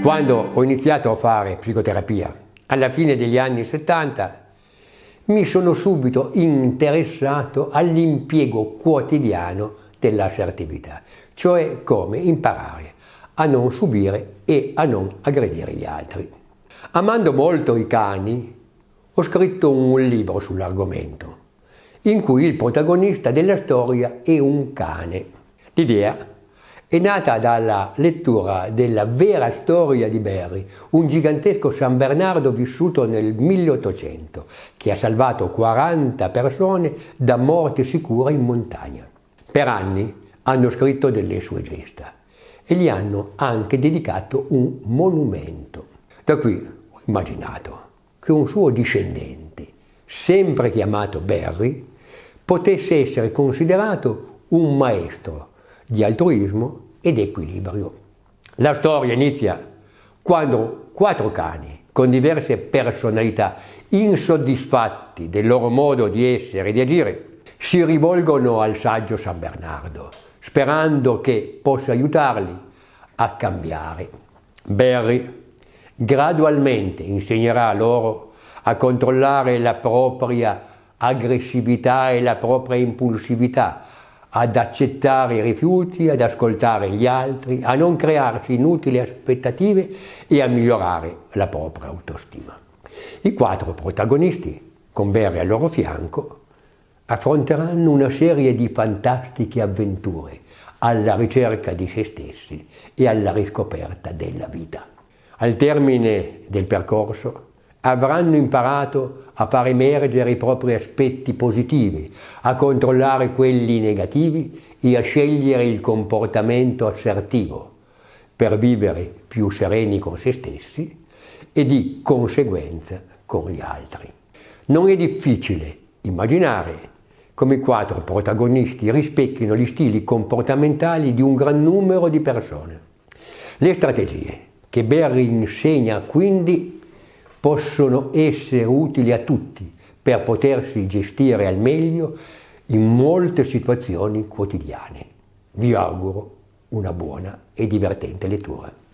Quando ho iniziato a fare psicoterapia alla fine degli anni 70, mi sono subito interessato all'impiego quotidiano dell'assertività, cioè come imparare a non subire e a non aggredire gli altri. Amando molto i cani, ho scritto un libro sull'argomento, in cui il protagonista della storia è un cane. L'idea è nata dalla lettura della vera storia di Barry, un gigantesco San Bernardo vissuto nel 1800, che ha salvato 40 persone da morte sicura in montagna. Per anni hanno scritto delle sue gesta e gli hanno anche dedicato un monumento. Da qui ho immaginato che un suo discendente, sempre chiamato Barry, potesse essere considerato un maestro di altruismo ed equilibrio. La storia inizia quando quattro cani con diverse personalità, insoddisfatti del loro modo di essere e di agire, si rivolgono al saggio San Bernardo, sperando che possa aiutarli a cambiare. Barry gradualmente insegnerà loro a controllare la propria aggressività e la propria impulsività, ad accettare i rifiuti, ad ascoltare gli altri, a non crearci inutili aspettative e a migliorare la propria autostima. I quattro protagonisti, con Barry al loro fianco, affronteranno una serie di fantastiche avventure alla ricerca di se stessi e alla riscoperta della vita. Al termine del percorso avranno imparato a far emergere i propri aspetti positivi, a controllare quelli negativi e a scegliere il comportamento assertivo per vivere più sereni con se stessi e di conseguenza con gli altri. Non è difficile immaginare come i quattro protagonisti rispecchino gli stili comportamentali di un gran numero di persone. Le strategie che Berry insegna quindi possono essere utili a tutti per potersi gestire al meglio in molte situazioni quotidiane. Vi auguro una buona e divertente lettura.